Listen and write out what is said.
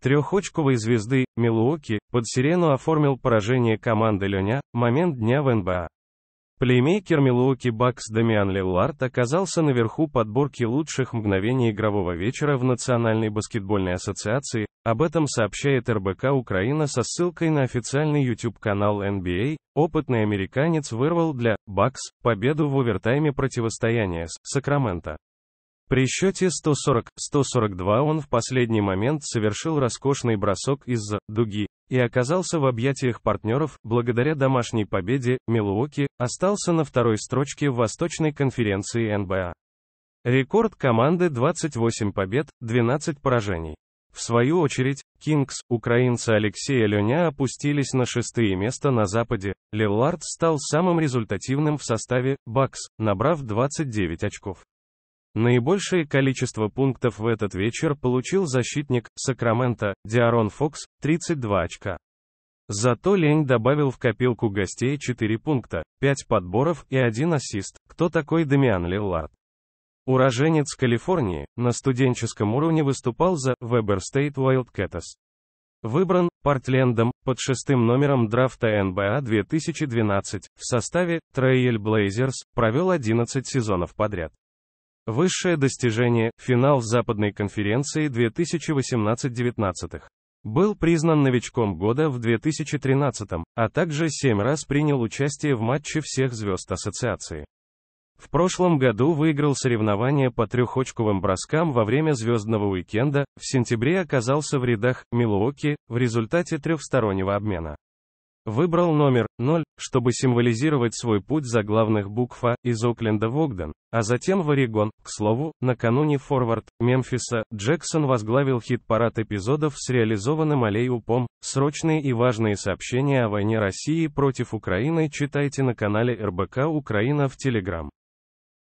трехочковой звезды, Милуоки, под сирену оформил поражение команды Леня, момент дня в НБА. Плеймейкер Милуоки Бакс Дамиан Лиллард оказался наверху подборки лучших мгновений игрового вечера в Национальной баскетбольной ассоциации, об этом сообщает РБК Украина со ссылкой на официальный YouTube-канал NBA, а. опытный американец вырвал для «Бакс» победу в овертайме противостояния с «Сакраменто». При счете 140-142 он в последний момент совершил роскошный бросок из-за дуги и оказался в объятиях партнеров, благодаря домашней победе, Милуоки остался на второй строчке в Восточной конференции НБА. Рекорд команды 28 побед, 12 поражений. В свою очередь, Кингс, украинцы Алексей и Леня опустились на шестое место на Западе, Лиллард стал самым результативным в составе Бакс, набрав 29 очков. Наибольшее количество пунктов в этот вечер получил защитник Сакрамента Диарон Фокс, 32 очка. Зато Лень добавил в копилку гостей 4 пункта, 5 подборов и 1 ассист. Кто такой Демиан Лиллард? Уроженец Калифорнии, на студенческом уровне выступал за Weber State Wildcats. Выбран Портлендом под шестым номером драфта НБА 2012 в составе Trail Blazers провел 11 сезонов подряд. Высшее достижение – финал Западной конференции 2018-19. Был признан новичком года в 2013, а также семь раз принял участие в матче всех звезд ассоциации. В прошлом году выиграл соревнования по трехочковым броскам во время звездного уикенда, в сентябре оказался в рядах Милуоки в результате трехстороннего обмена. Выбрал номер 0, чтобы символизировать свой путь за главных букв А из Окленда в Огден, а затем в Орегон. К слову, накануне форвард Мемфиса Джексон возглавил хит-парад эпизодов с реализованным аллей упом. Срочные и важные сообщения о войне России против Украины читайте на канале РБК Украина в Телеграм.